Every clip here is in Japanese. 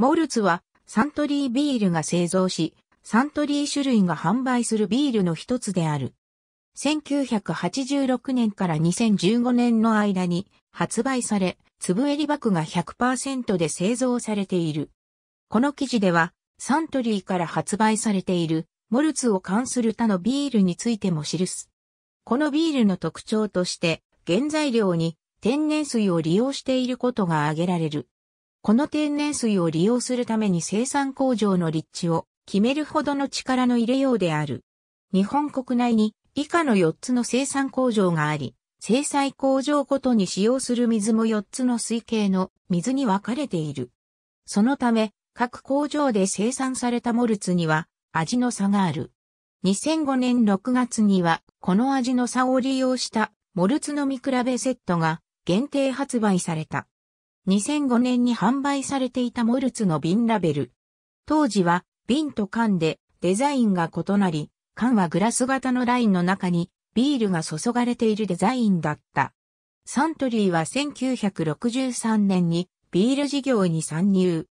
モルツはサントリービールが製造し、サントリー種類が販売するビールの一つである。1986年から2015年の間に発売され、粒襟バクが100%で製造されている。この記事では、サントリーから発売されているモルツを関する他のビールについても記す。このビールの特徴として、原材料に天然水を利用していることが挙げられる。この天然水を利用するために生産工場の立地を決めるほどの力の入れようである。日本国内に以下の4つの生産工場があり、生産工場ごとに使用する水も4つの水系の水に分かれている。そのため、各工場で生産されたモルツには味の差がある。2005年6月には、この味の差を利用したモルツ飲み比べセットが限定発売された。2005年に販売されていたモルツの瓶ラベル。当時は瓶と缶でデザインが異なり、缶はグラス型のラインの中にビールが注がれているデザインだった。サントリーは1963年にビール事業に参入。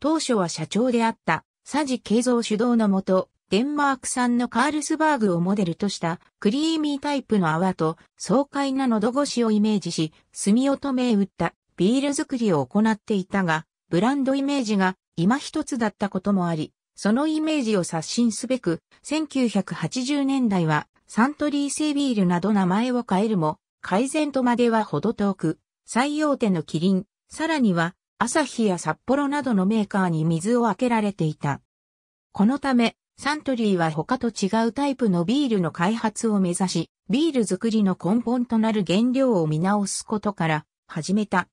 当初は社長であった佐治慶三主導のもと、デンマーク産のカールスバーグをモデルとしたクリーミータイプの泡と爽快な喉越しをイメージし、墨を女め打ったビール作りを行っていたが、ブランドイメージが今一つだったこともあり、そのイメージを刷新すべく、1980年代はサントリー製ビールなど名前を変えるも、改善とまではほど遠く、最大手のキリン、さらには、朝日や札幌などのメーカーに水をあけられていた。このため、サントリーは他と違うタイプのビールの開発を目指し、ビール作りの根本となる原料を見直すことから始めた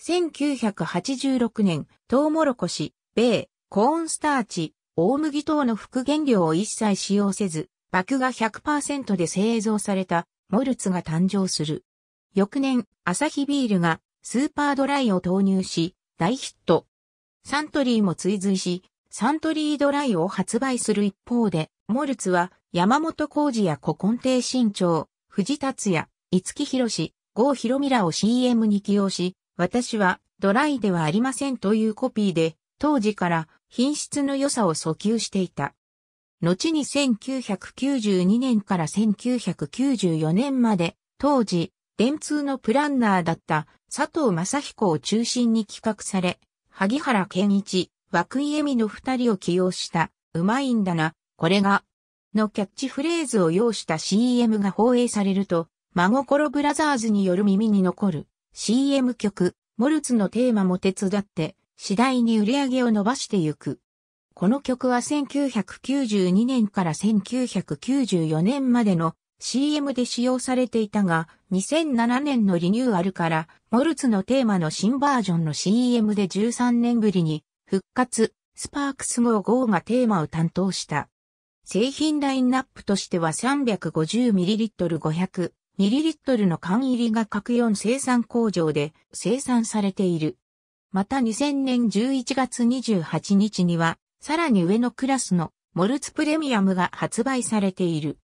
1986年、トウモロコシ、米、コーンスターチ、大麦等の副原料を一切使用せず、麦が100%で製造されたモルツが誕生する。翌年、アサヒビールがスーパードライを投入し、大ヒット。サントリーも追随し、サントリードライを発売する一方で、モルツは山本浩二や古今亭新潮、藤達也、五木博士、郷ひろみらを CM に起用し、私はドライではありませんというコピーで、当時から品質の良さを訴求していた。後に1992年から1994年まで、当時、電通のプランナーだった佐藤正彦を中心に企画され、萩原健一、久井恵美の二人を起用した、うまいんだな、これが、のキャッチフレーズを要した CM が放映されると、真心ブラザーズによる耳に残る CM 曲、モルツのテーマも手伝って、次第に売り上げを伸ばしてゆく。この曲は1992年から1994年までの CM で使用されていたが、2007年のリニューアルから、モルツのテーマの新バージョンの CM で13年ぶりに、復活、スパークスゴーがテーマを担当した。製品ラインナップとしては 350ml500 2リリットルの缶入りが各4生産工場で生産されている。また2000年11月28日には、さらに上のクラスのモルツプレミアムが発売されている。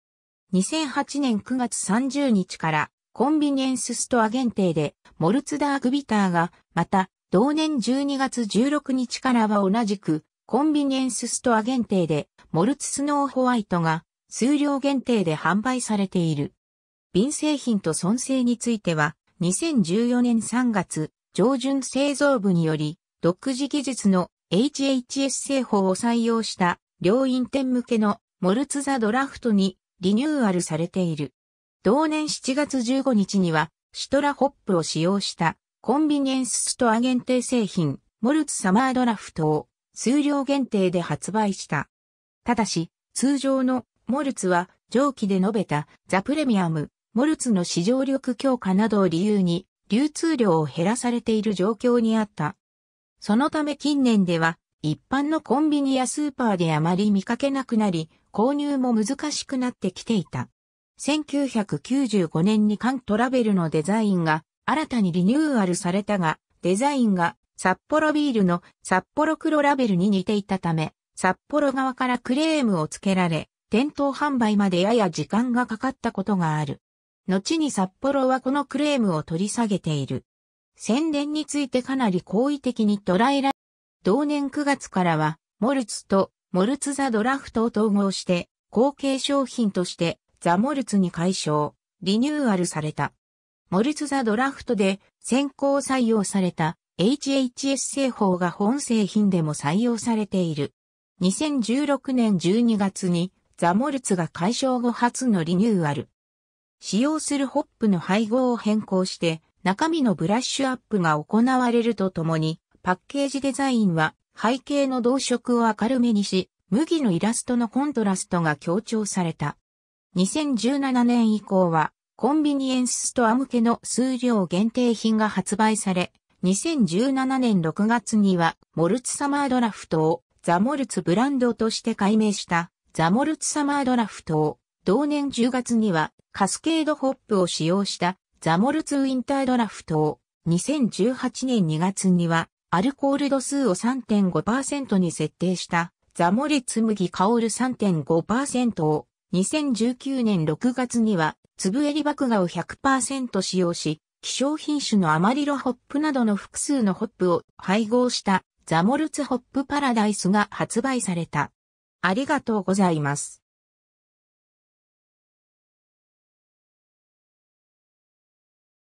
2008年9月30日からコンビニエンスストア限定でモルツダークビターが、また同年12月16日からは同じくコンビニエンスストア限定でモルツスノーホワイトが数量限定で販売されている。瓶製品と損製については、2014年3月、上旬製造部により、独自技術の HHS 製法を採用した、両院店向けのモルツザドラフトにリニューアルされている。同年7月15日には、シトラホップを使用したコンビニエンスストア限定製品、モルツサマードラフトを数量限定で発売した。ただし、通常のモルツは上記で述べたザ・プレミアムモルツの市場力強化などを理由に流通量を減らされている状況にあった。そのため近年では一般のコンビニやスーパーであまり見かけなくなり、購入も難しくなってきていた。1995年にントラベルのデザインが新たにリニューアルされたが、デザインが札幌ビールの札幌黒ラベルに似ていたため、札幌側からクレームをつけられ、店頭販売までやや時間がかかったことがある。後に札幌はこのクレームを取り下げている。宣伝についてかなり好意的に捉えられ、同年9月からは、モルツとモルツザドラフトを統合して、後継商品としてザモルツに解消、リニューアルされた。モルツザドラフトで先行採用された HHS 製法が本製品でも採用されている。2016年12月にザモルツが解消後初のリニューアル。使用するホップの配合を変更して、中身のブラッシュアップが行われるとともに、パッケージデザインは背景の同色を明るめにし、麦のイラストのコントラストが強調された。2017年以降は、コンビニエンスストア向けの数量限定品が発売され、2017年6月には、モルツサマードラフトをザモルツブランドとして改名したザモルツサマードラフトを同年10月にはカスケードホップを使用したザモルツウィンタードラフトを2018年2月にはアルコール度数を3.5%に設定したザモリツ麦香る3.5%を2019年6月には粒エリ爆芽を100%使用し希少品種のアマリロホップなどの複数のホップを配合したザモルツホップパラダイスが発売された。ありがとうございます。